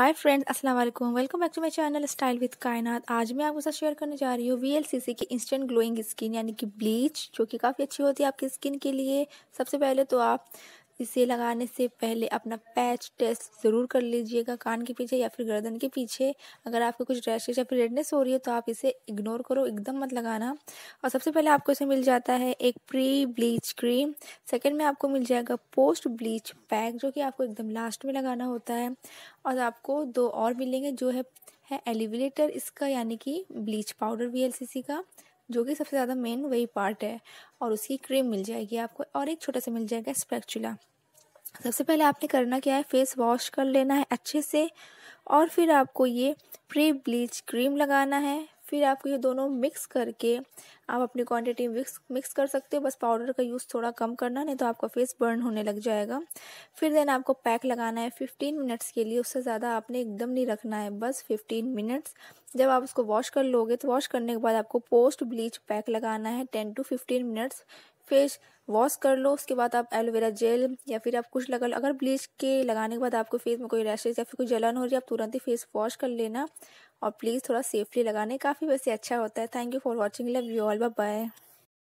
हाय friends अस्सलाम वालेकुम welcome back to my channel style with Kainat आज मैं आपके साथ शेयर करने जा रही हूँ वीएलसीसी की इंस्टेंट ग्लोइंग स्किन यानी कि ब्लीच जो कि काफ़ी अच्छी होती है आपकी स्किन के लिए सबसे पहले तो आप इसे लगाने से पहले अपना पैच टेस्ट ज़रूर कर लीजिएगा कान के पीछे या फिर गर्दन के पीछे अगर आपको कुछ रैशेज या फिर रेडनेस हो रही है तो आप इसे इग्नोर करो एकदम मत लगाना और सबसे पहले आपको इसे मिल जाता है एक प्री ब्लीच क्रीम सेकेंड में आपको मिल जाएगा पोस्ट ब्लीच पैक जो कि आपको एकदम लास्ट में लगाना होता है और आपको दो और मिलेंगे जो है है एलिवेटर इसका यानी कि ब्लीच पाउडर वी का जो कि सबसे ज़्यादा मेन वही पार्ट है और उसकी क्रीम मिल जाएगी आपको और एक छोटा सा मिल जाएगा स्पेक्चुला सबसे पहले आपने करना क्या है फेस वॉश कर लेना है अच्छे से और फिर आपको ये प्री ब्लीच क्रीम लगाना है फिर आपको ये दोनों मिक्स करके आप अपनी क्वांटिटी मिक्स मिक्स कर सकते हो बस पाउडर का यूज़ थोड़ा कम करना नहीं तो आपका फेस बर्न होने लग जाएगा फिर देन आपको पैक लगाना है 15 मिनट्स के लिए उससे ज़्यादा आपने एकदम नहीं रखना है बस 15 मिनट्स जब आप उसको वॉश कर लोगे तो वॉश करने के बाद आपको पोस्ट ब्लीच पैक लगाना है ten to fifteen minutes face wash कर लो उसके बाद आप एलोवेरा जेल या फिर आप कुछ लगा लो अगर ब्लीच के लगाने के बाद आपको फेस में कोई रैशेज या फिर कोई जलन हो रही है आप तुरंत ही फेस वॉश कर लेना और प्लीज़ थोड़ा सेफली लगाने काफ़ी वैसे अच्छा होता है thank you for watching love you all bye